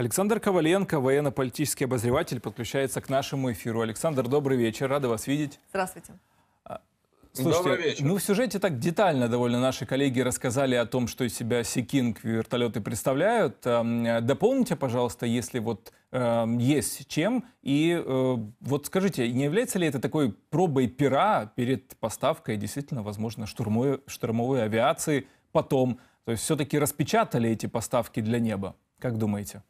Александр Коваленко, военно-политический обозреватель, подключается к нашему эфиру. Александр, добрый вечер, рада вас видеть. Здравствуйте. А, слушайте, Добрый вечер. ну в сюжете так детально довольно наши коллеги рассказали о том, что из себя Секинг вертолеты представляют. Дополните, пожалуйста, если вот э, есть чем. И э, вот скажите, не является ли это такой пробой пера перед поставкой действительно, возможно, штурмовой, штурмовой авиации потом? То есть все-таки распечатали эти поставки для неба? Как думаете?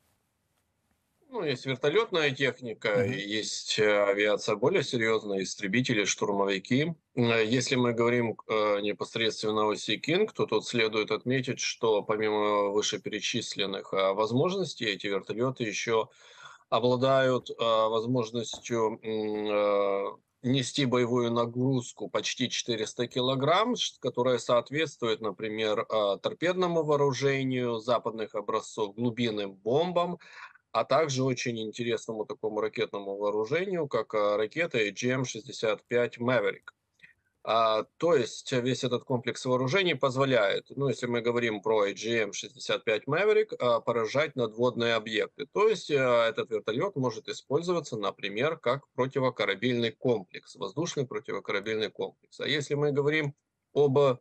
ну, есть вертолетная техника, mm-hmm. есть э, авиация более серьезная, истребители, штурмовики. Э, если мы говорим э, непосредственно о Sea King, то тут следует отметить, что помимо вышеперечисленных возможностей, эти вертолеты еще обладают возможностью нести боевую нагрузку почти 400 килограмм, которая соответствует, например, торпедному вооружению западных образцов, глубинным бомбам, а также очень интересному такому ракетному вооружению, как а, ракета GM-65 Maverick. А, то есть весь этот комплекс вооружений позволяет, ну, если мы говорим про igm 65 Maverick, а, поражать надводные объекты. То есть а, этот вертолет может использоваться, например, как противокорабельный комплекс, воздушный противокорабельный комплекс. А если мы говорим об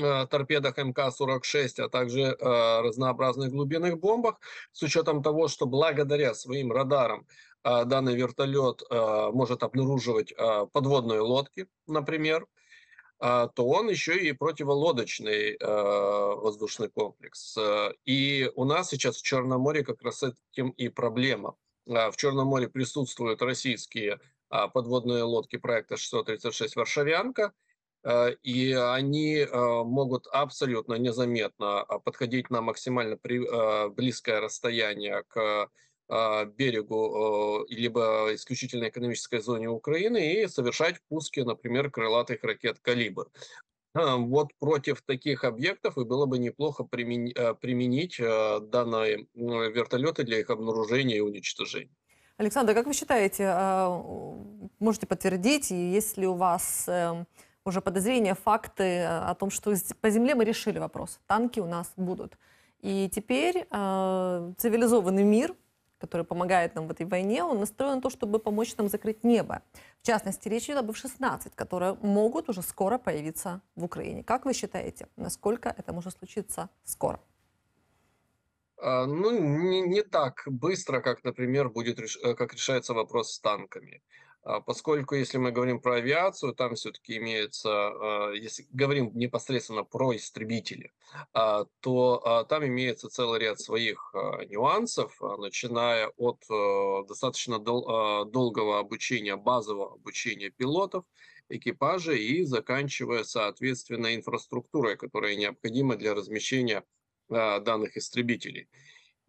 Э, торпедах МК-46, а также э, разнообразных глубинных бомбах, с учетом того, что благодаря своим радарам э, данный вертолет э, может обнаруживать э, подводные лодки, например, э, то он еще и противолодочный э, воздушный комплекс. Э, и у нас сейчас в Черном море как раз этим и проблема. Э, в Черном море присутствуют российские подводные лодки проекта 636 «Варшавянка», Э, и они э, могут абсолютно незаметно а, подходить на максимально э, близкое расстояние к берегу либо исключительно экономической зоне Украины и совершать пуски, например, крылатых ракет «Калибр». Вот против таких объектов и было бы неплохо применить, применить данные вертолеты для их обнаружения и уничтожения. Александр, как вы считаете, а, можете подтвердить, есть ли у вас эм, уже подозрения, факты э, о том, что по земле мы решили вопрос. Танки у нас будут. И теперь э, цивилизованный мир, который помогает нам в этой войне, он настроен на то, чтобы помочь нам закрыть небо. В частности, речь идет об F-16, которые могут уже скоро появиться в Украине. Как вы считаете, насколько это может случиться скоро? А, ну, не, не так быстро, как, например, будет, э, как решается вопрос с танками. А, поскольку, если мы говорим про авиацию, там все-таки имеется, а, если говорим непосредственно про истребители, а, то там имеется целый ряд своих нюансов, начиная от э, достаточно долгого обучения, базового обучения пилотов, экипажа и заканчивая, соответственно, инфраструктурой, которая необходима для размещения данных истребителей.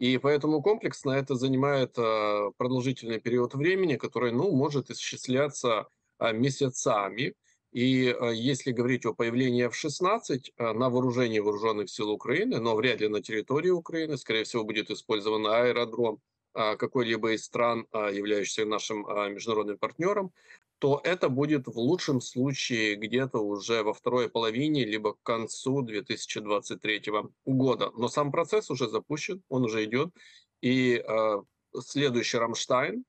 И поэтому комплексно это занимает а, продолжительный период времени, который ну, может исчисляться а, месяцами. И а, если говорить о появлении F-16 на вооружении вооруженных сил Украины, но вряд ли на территории Украины, скорее всего, будет использован аэродром, а, какой-либо из стран, а, являющихся нашим а, международным партнером, то это будет в лучшем случае где-то уже во второй половине, либо к концу 2023 года. Но сам процесс уже запущен, он уже идет. И следующий Рамштайн,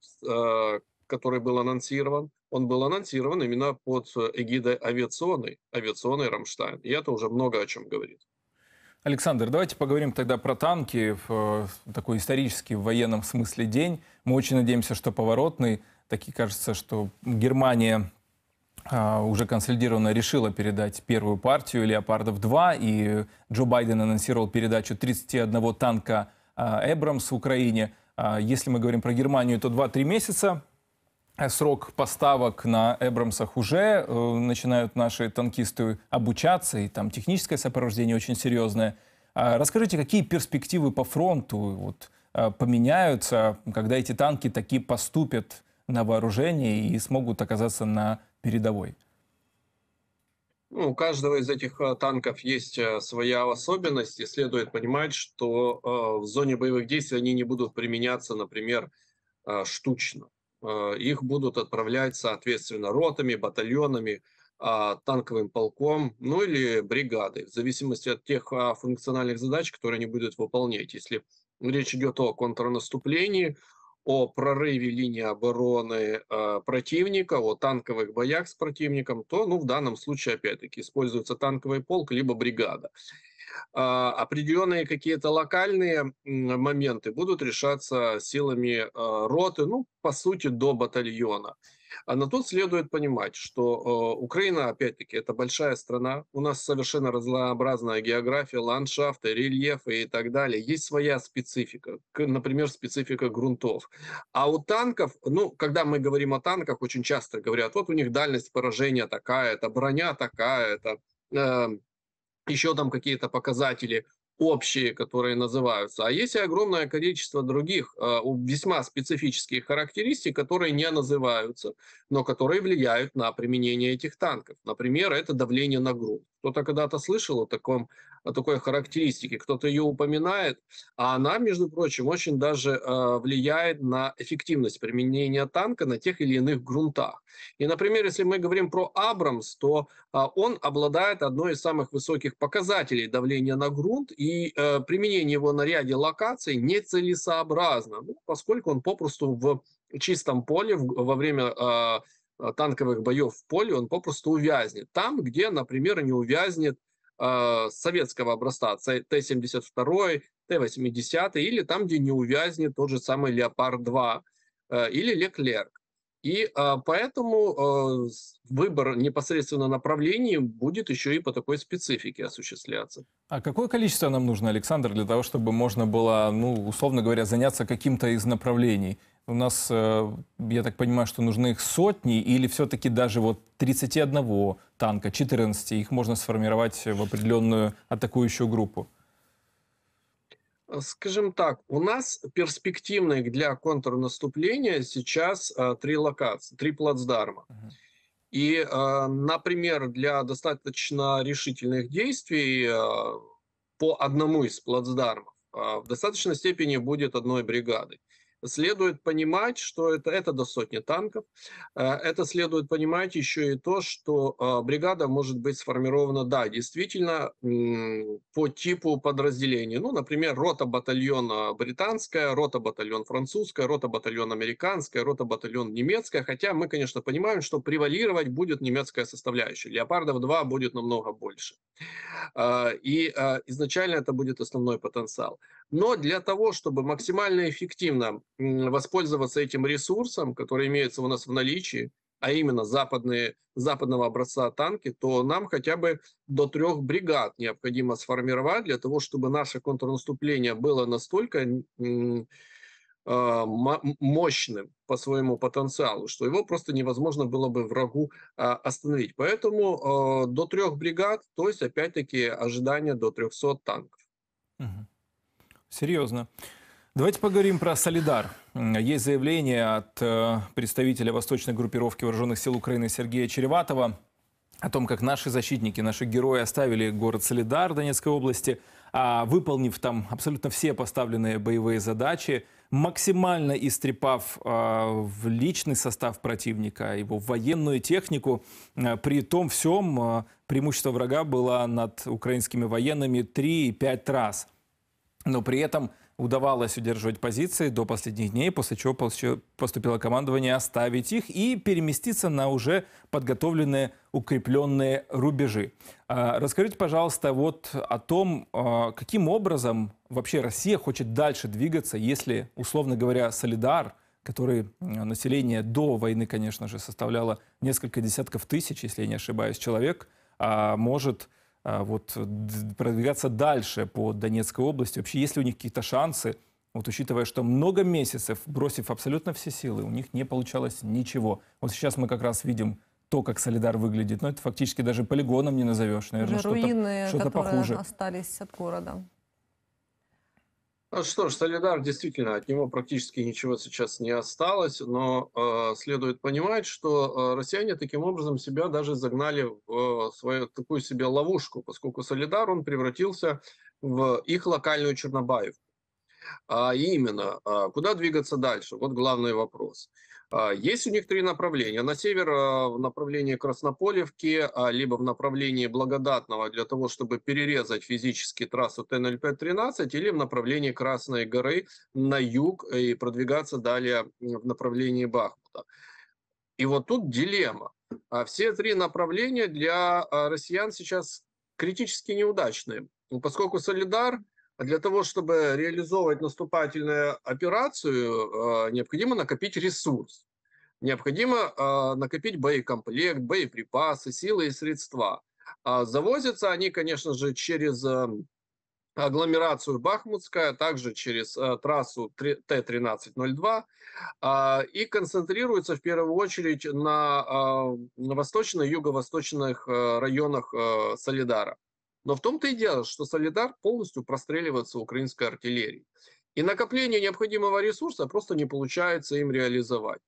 который был анонсирован, он был анонсирован именно под эгидой авиационной, авиационной Рамштайн. И это уже много о чем говорит. Александр, давайте поговорим тогда про танки. В э, такой исторический в военном смысле день. Мы очень надеемся, что поворотный. Такие кажется, что Германия а, уже консолидированно решила передать первую партию «Леопардов-2», и Джо Байден анонсировал передачу 31 танка а, «Эбрамс» в Украине. А, если мы говорим про Германию, то 2-3 месяца Э, срок поставок на Эбрамсах уже э, начинают наши танкисты обучаться, и там техническое сопровождение очень серьезное. А расскажите, какие перспективы по фронту вот, э, поменяются, когда эти танки такие поступят на вооружение и смогут оказаться на передовой? Ну, у каждого из этих э, танков есть своя особенность, и следует понимать, что в зоне боевых действий они не будут применяться, например, штучно. Э, их будут отправлять, соответственно, ротами, батальонами, а, танковым полком, ну или бригадой, в зависимости от тех а, функциональных задач, которые они будут выполнять. Если речь идет о контрнаступлении, о прорыве линии обороны а, противника, о танковых боях с противником, то ну, в данном случае, опять-таки, используется танковый полк либо бригада. А, определенные какие-то локальные моменты будут решаться силами а, роты, ну, по сути, до батальона. А на тут следует понимать, что а, Украина, опять-таки, это большая страна, у нас совершенно разнообразная география, ландшафты, рельефы и так далее. Есть своя специфика, например, специфика грунтов. А у танков, ну, когда мы говорим о танках, очень часто говорят, вот у них дальность поражения такая это броня такая это еще там какие-то показатели общие, которые называются. А есть и огромное количество других э, весьма специфических характеристик, которые не называются, но которые влияют на применение этих танков. Например, это давление на грунт. Кто-то когда-то слышал о, таком, о такой характеристике, кто-то ее упоминает, а она, между прочим, очень даже э, влияет на эффективность применения танка на тех или иных грунтах. И, например, если мы говорим про Абрамс, то э, он обладает одной из самых высоких показателей давления на грунт, и э, применение его на ряде локаций нецелесообразно, ну, поскольку он попросту в чистом поле в, во время... Э, Э, танковых боев в поле, он попросту увязнет. Там, где, например, не увязнет э, советского образца Т-72, Т-80, или там, где не увязнет тот же самый «Леопард-2» э, или «Леклерк». И э, поэтому э, выбор непосредственно направлений будет еще и по такой специфике осуществляться. А какое количество нам нужно, Александр, для того, чтобы можно было, ну, условно говоря, заняться каким-то из направлений? у нас, э, я так понимаю, что нужны их сотни или все-таки даже вот 31 танка, 14, их можно сформировать в определенную атакующую группу? Скажем так, у нас перспективных для контрнаступления сейчас э, три локации, три плацдарма. Uh-huh. И, э, например, для достаточно решительных действий э, по одному из плацдармов э, в достаточной степени будет одной бригадой следует понимать, что это, это до сотни танков. Э, это следует понимать еще и то, что э, бригада может быть сформирована, да, действительно, по типу подразделений. Ну, например, рота батальона британская, рота батальон французская, рота батальон американская, рота батальон немецкая. Хотя мы, конечно, понимаем, что превалировать будет немецкая составляющая. Леопардов 2 будет намного больше. А, и а, изначально это будет основной потенциал. Но для того, чтобы максимально эффективно воспользоваться этим ресурсом, который имеется у нас в наличии, а именно западные, западного образца танки, то нам хотя бы до трех бригад необходимо сформировать для того, чтобы наше контрнаступление было настолько а, мощным по своему потенциалу, что его просто невозможно было бы врагу а, остановить. Поэтому а, до трех бригад, то есть опять-таки ожидание до 300 танков. Угу. Серьезно. Давайте поговорим про Солидар. Есть заявление от э, представителя восточной группировки вооруженных сил Украины Сергея Череватова о том, как наши защитники, наши герои оставили город Солидар Донецкой области, выполнив там абсолютно все поставленные боевые задачи – максимально истрепав а, в личный состав противника, его военную технику. А, при том всем а, преимущество врага было над украинскими военными 3-5 раз. Но при этом удавалось удерживать позиции до последних дней, после чего поступило командование оставить их и переместиться на уже подготовленные укрепленные рубежи. А, расскажите, пожалуйста, вот о том, а, каким образом вообще Россия хочет дальше двигаться, если, условно говоря, Солидар – который население до войны, конечно же, составляло несколько десятков тысяч, если я не ошибаюсь, человек, а, может а, вот э, продвигаться дальше по Донецкой области? Вообще, есть ли у них какие-то шансы? Вот учитывая, что много месяцев, бросив абсолютно все силы, у них не получалось ничего. Вот сейчас мы как раз видим то, как Солидар выглядит. Но ну, это фактически даже полигоном не назовешь. Наверное, что-то, что, -то, что похуже. остались от города. Ну что ж, Солидар действительно, от него практически ничего сейчас не осталось, но э, следует понимать, что э, россияне таким образом себя даже загнали в э, свою такую себе ловушку, поскольку Солидар, он превратился в их локальную Чернобаевку. А именно, э, куда двигаться дальше? Вот главный вопрос. А, есть у них три направления. На север а, в направлении Краснополевки, а, либо в направлении Благодатного для того, чтобы перерезать физически трассу Т-05-13, или в направлении Красной горы на юг и продвигаться далее в направлении Бахмута. И вот тут дилемма. Все три направления для россиян сейчас критически неудачные, поскольку Солидар для того, чтобы реализовывать наступательную операцию, э, необходимо накопить ресурс. Необходимо э, накопить боекомплект, боеприпасы, силы и средства. А завозятся они, конечно же, через э, агломерацию Бахмутская, также через трассу Т-1302 а, и концентрируются в первую очередь на восточно-юго-восточных районах Солидара. Но в том-то и дело, что Солидар полностью простреливается украинской артиллерией. И накопление необходимого ресурса просто не получается им реализовать.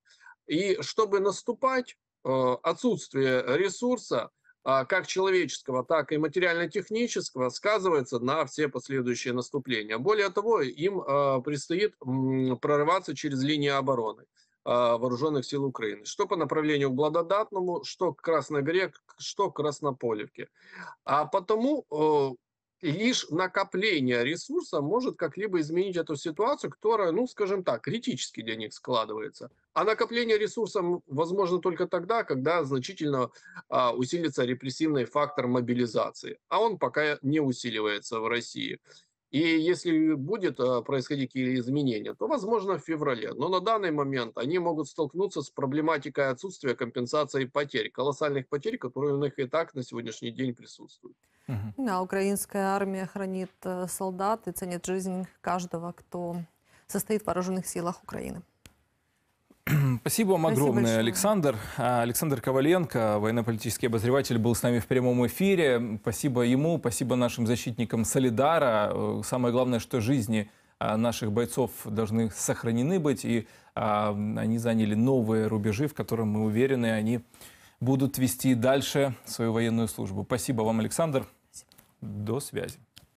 И чтобы наступать, э, отсутствие ресурса, а, как человеческого, так и материально-технического, сказывается на все последующие наступления. Более того, им э, предстоит прорываться через линии обороны. А, вооруженных сил Украины. Что по направлению к Благодатному, что к Красной что к Краснополевке. А потому лишь накопление ресурса может как-либо изменить эту ситуацию, которая, ну, скажем так, критически для них складывается. А накопление ресурса возможно только тогда, когда значительно а, усилится репрессивный фактор мобилизации. А он пока не усиливается в России. И если будет а, происходить какие-то изменения, то, возможно, в феврале. Но на данный момент они могут столкнуться с проблематикой отсутствия компенсации потерь, колоссальных потерь, которые у них и так на сегодняшний день присутствуют. Угу. Да, украинская армия хранит э, солдат и ценит жизнь каждого, кто состоит в вооруженных силах Украины. Спасибо вам Спасибо огромное, большое. Александр. А, Александр Коваленко, военно-политический обозреватель, был с нами в прямом эфире. Спасибо ему, спасибо нашим защитникам Солидара. Э, самое главное, что жизни а, наших бойцов должны сохранены быть, и а, они заняли новые рубежи, в котором, мы уверены, они будут вести дальше свою военную службу. Спасибо вам, Александр. Спасибо. До связи.